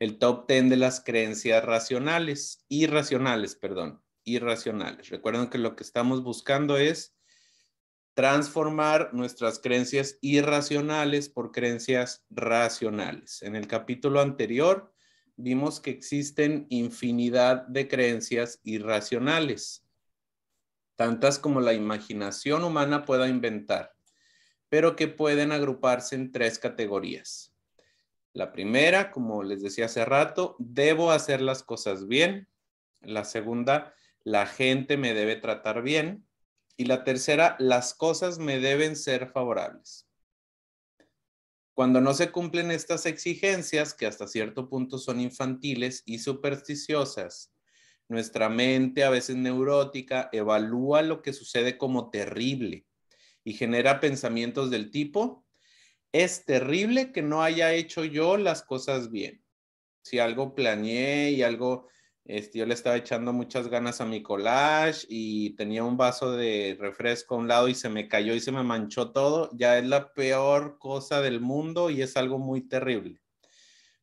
el top 10 de las creencias racionales, irracionales, perdón, irracionales. Recuerden que lo que estamos buscando es transformar nuestras creencias irracionales por creencias racionales. En el capítulo anterior vimos que existen infinidad de creencias irracionales, tantas como la imaginación humana pueda inventar, pero que pueden agruparse en tres categorías la primera, como les decía hace rato, debo hacer las cosas bien. La segunda, la gente me debe tratar bien. Y la tercera, las cosas me deben ser favorables. Cuando no se cumplen estas exigencias, que hasta cierto punto son infantiles y supersticiosas, nuestra mente, a veces neurótica, evalúa lo que sucede como terrible y genera pensamientos del tipo, es terrible que no haya hecho yo las cosas bien. Si algo planeé y algo, este, yo le estaba echando muchas ganas a mi collage y tenía un vaso de refresco a un lado y se me cayó y se me manchó todo, ya es la peor cosa del mundo y es algo muy terrible.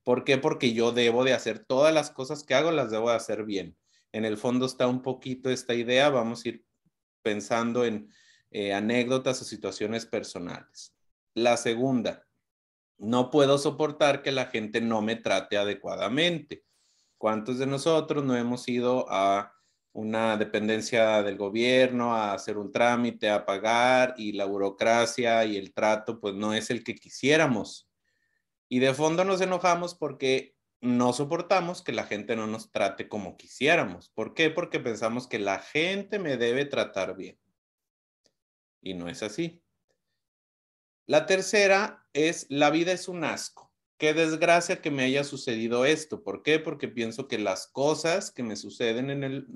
¿Por qué? Porque yo debo de hacer todas las cosas que hago, las debo de hacer bien. En el fondo está un poquito esta idea, vamos a ir pensando en eh, anécdotas o situaciones personales. La segunda, no puedo soportar que la gente no me trate adecuadamente. ¿Cuántos de nosotros no hemos ido a una dependencia del gobierno, a hacer un trámite, a pagar y la burocracia y el trato pues no es el que quisiéramos? Y de fondo nos enojamos porque no soportamos que la gente no nos trate como quisiéramos. ¿Por qué? Porque pensamos que la gente me debe tratar bien. Y no es así. La tercera es, la vida es un asco. Qué desgracia que me haya sucedido esto. ¿Por qué? Porque pienso que las cosas que me suceden en el,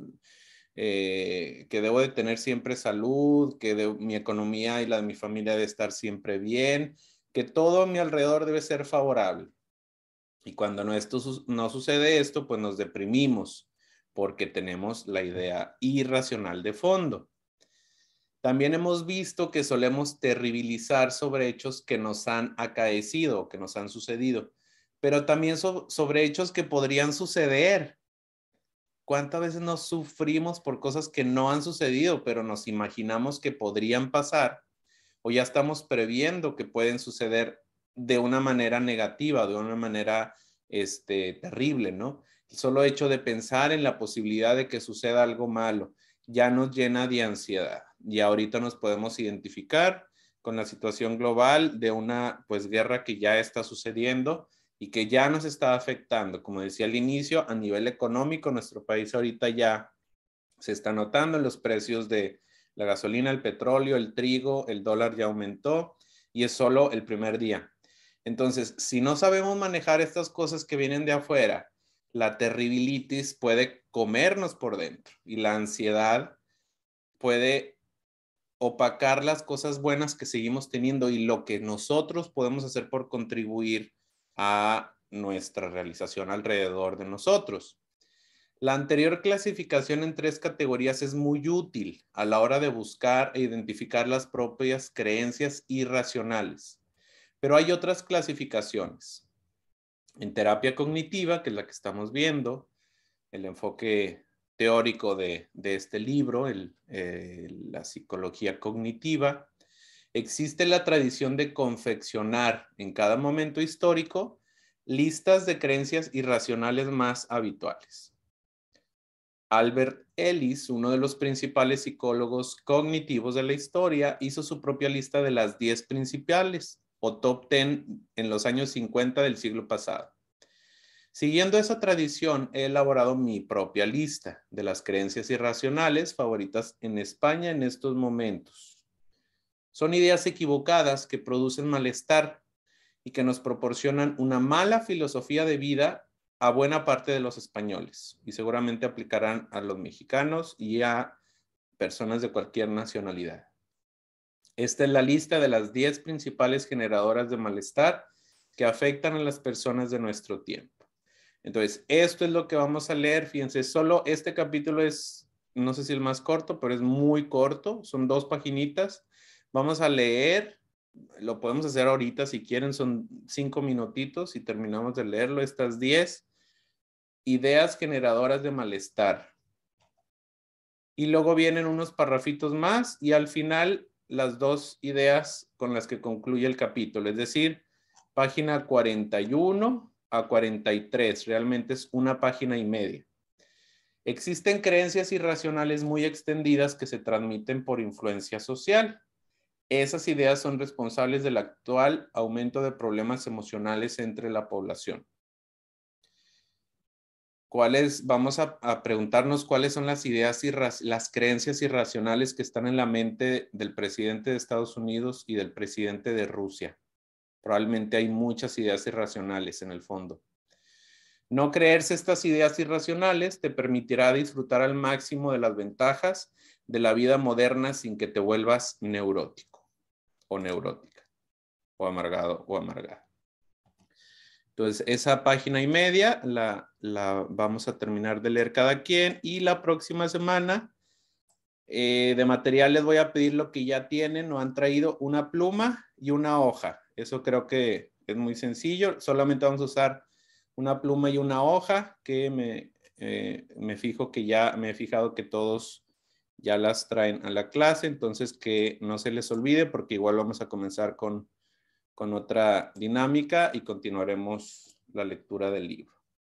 eh, que debo de tener siempre salud, que mi economía y la de mi familia debe estar siempre bien, que todo a mi alrededor debe ser favorable. Y cuando no, esto, no sucede esto, pues nos deprimimos porque tenemos la idea irracional de fondo. También hemos visto que solemos terribilizar sobre hechos que nos han acaecido, que nos han sucedido, pero también sobre hechos que podrían suceder. ¿Cuántas veces nos sufrimos por cosas que no han sucedido, pero nos imaginamos que podrían pasar o ya estamos previendo que pueden suceder de una manera negativa, de una manera este, terrible, ¿no? solo hecho de pensar en la posibilidad de que suceda algo malo, ya nos llena de ansiedad y ahorita nos podemos identificar con la situación global de una pues guerra que ya está sucediendo y que ya nos está afectando. Como decía al inicio, a nivel económico, nuestro país ahorita ya se está notando en los precios de la gasolina, el petróleo, el trigo, el dólar ya aumentó y es solo el primer día. Entonces, si no sabemos manejar estas cosas que vienen de afuera la terribilitis puede comernos por dentro y la ansiedad puede opacar las cosas buenas que seguimos teniendo y lo que nosotros podemos hacer por contribuir a nuestra realización alrededor de nosotros. La anterior clasificación en tres categorías es muy útil a la hora de buscar e identificar las propias creencias irracionales, pero hay otras clasificaciones. En terapia cognitiva, que es la que estamos viendo, el enfoque teórico de, este libro, eh, la psicología cognitiva, existe la tradición de confeccionar en cada momento histórico listas de creencias irracionales más habituales. Albert Ellis, uno de los principales psicólogos cognitivos de la historia, hizo su propia lista de las 10 principales, o top 10 en los años 50 del siglo pasado. Siguiendo esa tradición, he elaborado mi propia lista de las creencias irracionales favoritas en España en estos momentos. Son ideas equivocadas que producen malestar y que nos proporcionan una mala filosofía de vida a buena parte de los españoles y seguramente aplicarán a los mexicanos y a personas de cualquier nacionalidad. Esta es la lista de las 10 principales generadoras de malestar que afectan a las personas de nuestro tiempo. Entonces, esto es lo que vamos a leer. Fíjense, solo este capítulo es, no sé si el más corto, pero es muy corto. Son dos paginitas. Vamos a leer, lo podemos hacer ahorita si quieren, son cinco minutitos y terminamos de leerlo. Estas 10 ideas generadoras de malestar. Y luego vienen unos parrafitos más y al final las dos ideas con las que concluye el capítulo, es decir, página 41 a 43, realmente es una página y media. Existen creencias irracionales muy extendidas que se transmiten por influencia social. Esas ideas son responsables del actual aumento de problemas emocionales entre la población vamos a, a, preguntarnos cuáles son las ideas y las creencias irracionales que están en la mente del presidente de Estados Unidos y del presidente de Rusia. Probablemente hay muchas ideas irracionales en el fondo. No creerse estas ideas irracionales te permitirá disfrutar al máximo de las ventajas de la vida moderna sin que te vuelvas neurótico o neurótica o amargado o amargada. Entonces, esa página y media la, la vamos a terminar de leer cada quien y la próxima semana eh, de material les voy a pedir lo que ya tienen o han traído, una pluma y una hoja. Eso creo que es muy sencillo. Solamente vamos a usar una pluma y una hoja que me, eh, me fijo que ya me he fijado que todos ya las traen a la clase, entonces que no se les olvide porque igual vamos a comenzar con con otra dinámica y continuaremos la lectura del libro.